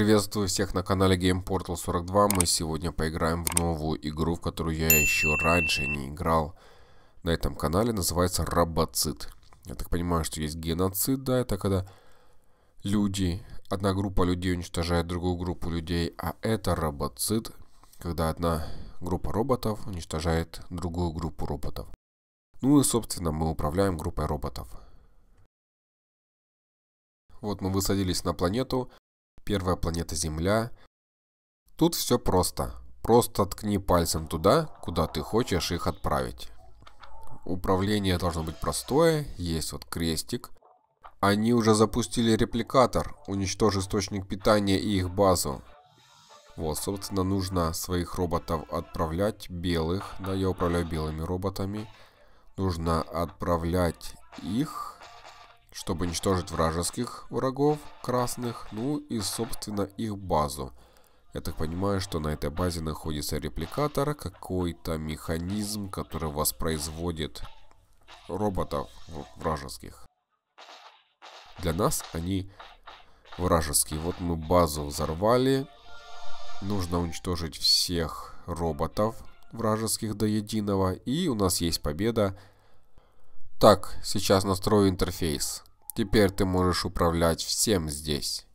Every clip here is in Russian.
Приветствую всех на канале Game Portal 42. Мы сегодня поиграем в новую игру, в которую я еще раньше не играл на этом канале. Называется Робоцит. Я так понимаю, что есть геноцид, да, это когда люди, одна группа людей уничтожает другую группу людей, а это робоцит, когда одна группа роботов уничтожает другую группу роботов. Ну и, собственно, мы управляем группой роботов. Вот мы высадились на планету первая планета Земля. Тут все просто. Просто ткни пальцем туда, куда ты хочешь их отправить. Управление должно быть простое, есть вот крестик. Они уже запустили репликатор, уничтожь источник питания и их базу. Вот, собственно, нужно своих роботов отправлять, белых, да, я управляю белыми роботами. Нужно отправлять их чтобы уничтожить вражеских врагов, красных, ну и, собственно, их базу. Я так понимаю, что на этой базе находится репликатор, какой-то механизм, который воспроизводит роботов вражеских. Для нас они вражеские. Вот мы базу взорвали. Нужно уничтожить всех роботов вражеских до единого. И у нас есть победа. Так, сейчас настрою интерфейс. Теперь ты можешь управлять всем здесь.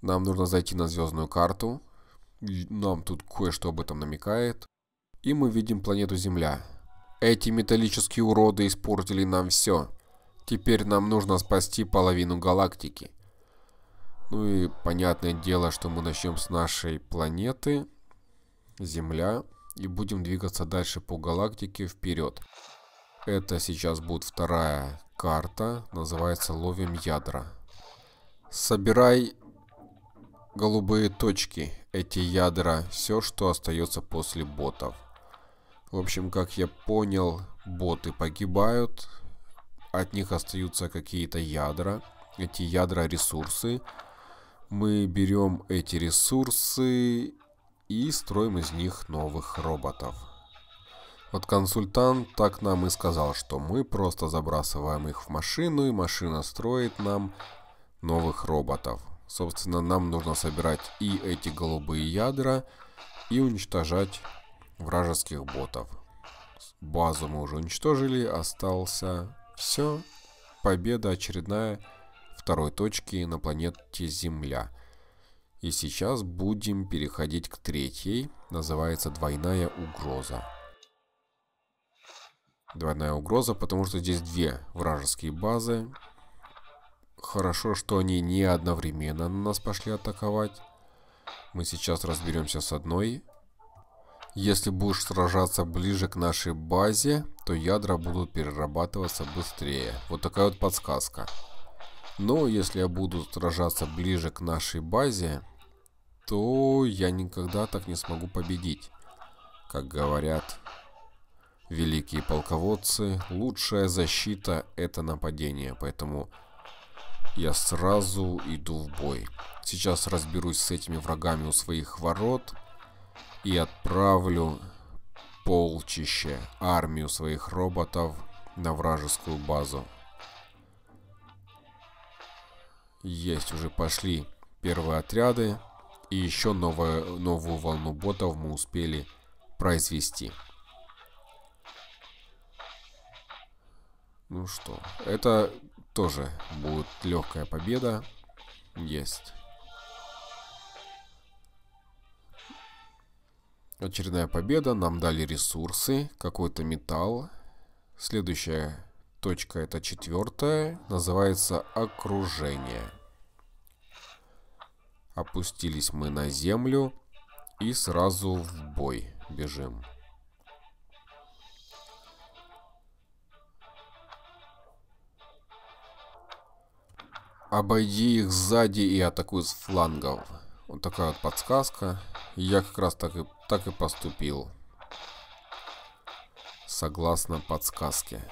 Нам нужно зайти на звездную карту. Нам тут кое-что об этом намекает. И мы видим планету Земля. Эти металлические уроды испортили нам все. Теперь нам нужно спасти половину галактики. Ну и понятное дело, что мы начнем с нашей планеты, Земля, и будем двигаться дальше по галактике вперед. Это сейчас будет вторая карта, называется «Ловим ядра». Собирай голубые точки, эти ядра, все, что остается после ботов. В общем, как я понял, боты погибают, от них остаются какие-то ядра. Эти ядра ресурсы. Мы берем эти ресурсы и строим из них новых роботов. Вот консультант так нам и сказал, что мы просто забрасываем их в машину, и машина строит нам новых роботов. Собственно, нам нужно собирать и эти голубые ядра, и уничтожать вражеских ботов. Базу мы уже уничтожили, остался все. Победа очередная второй точки на планете Земля. И сейчас будем переходить к третьей, называется «Двойная угроза». Двойная угроза, потому что здесь две вражеские базы. Хорошо, что они не одновременно на нас пошли атаковать. Мы сейчас разберемся с одной. Если будешь сражаться ближе к нашей базе, то ядра будут перерабатываться быстрее. Вот такая вот подсказка. Но если я буду сражаться ближе к нашей базе, то я никогда так не смогу победить. Как говорят великие полководцы, лучшая защита – это нападение, поэтому я сразу иду в бой. Сейчас разберусь с этими врагами у своих ворот и отправлю полчище, армию своих роботов на вражескую базу. Есть, уже пошли первые отряды, и еще новое, новую волну ботов мы успели произвести. Ну что, это тоже будет легкая победа. Есть. Очередная победа. Нам дали ресурсы, какой-то металл. Следующая точка, это четвертая, называется окружение. Опустились мы на землю и сразу в бой бежим. Обойди их сзади и атакуй с флангов. Вот такая вот подсказка. Я как раз так и, так и поступил. Согласно подсказке.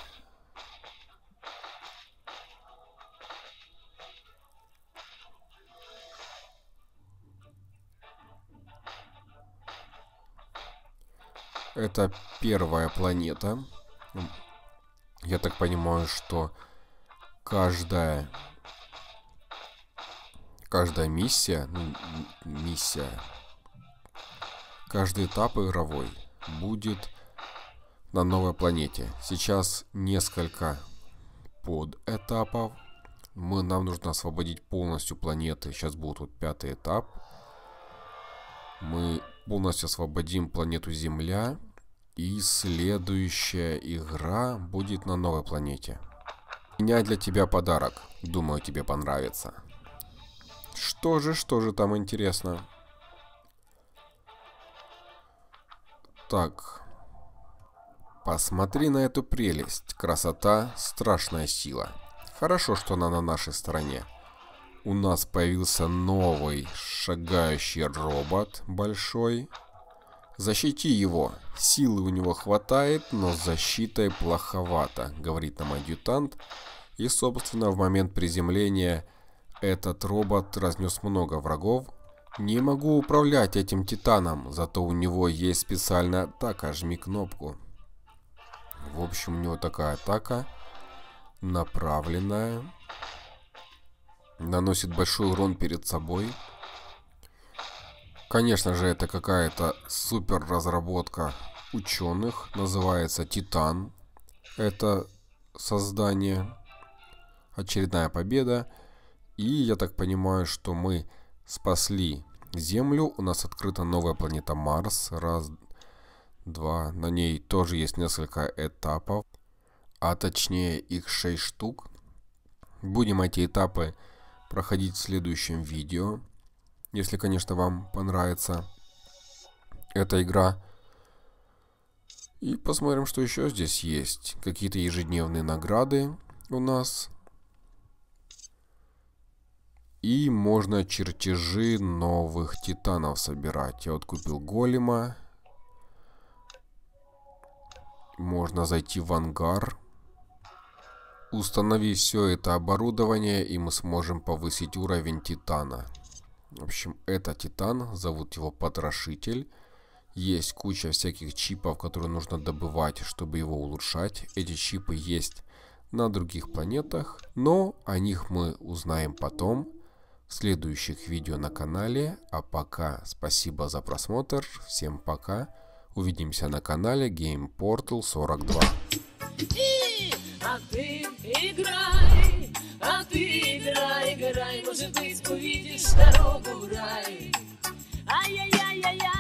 Это первая планета. Я так понимаю, что каждая каждая миссия, ну, миссия, каждый этап игровой будет на новой планете. Сейчас несколько подэтапов. Мы, нам нужно освободить полностью планеты. Сейчас будет вот пятый этап. Мы полностью освободим планету Земля. И следующая игра будет на новой планете. У меня для тебя подарок. Думаю, тебе понравится. Что же, что же там интересно? Так. Посмотри на эту прелесть. Красота – страшная сила. Хорошо, что она на нашей стороне. У нас появился новый шагающий робот большой. Защити его. Силы у него хватает, но с защитой плоховато, говорит нам адъютант. И, собственно, в момент приземления – этот робот разнес много врагов. Не могу управлять этим титаном, зато у него есть специальная атака, жми кнопку. В общем, у него такая атака, направленная, наносит большой урон перед собой. Конечно же, это какая-то супер разработка ученых, называется Титан. Это создание, очередная победа. И я так понимаю, что мы спасли Землю. У нас открыта новая планета Марс. Раз, два. На ней тоже есть несколько этапов. А точнее их 6 штук. Будем эти этапы проходить в следующем видео. Если, конечно, вам понравится эта игра. И посмотрим, что еще здесь есть. Какие-то ежедневные награды у нас. И можно чертежи новых титанов собирать. Я вот купил голема. Можно зайти в ангар. Установи все это оборудование, и мы сможем повысить уровень титана. В общем, это титан, зовут его потрошитель. Есть куча всяких чипов, которые нужно добывать, чтобы его улучшать. Эти чипы есть на других планетах, но о них мы узнаем потом следующих видео на канале. А пока спасибо за просмотр. Всем пока. Увидимся на канале Game Portal 42. А ты играй, а ты играй, играй, может быть увидишь дорогу в рай. Ай-яй-яй-яй-яй.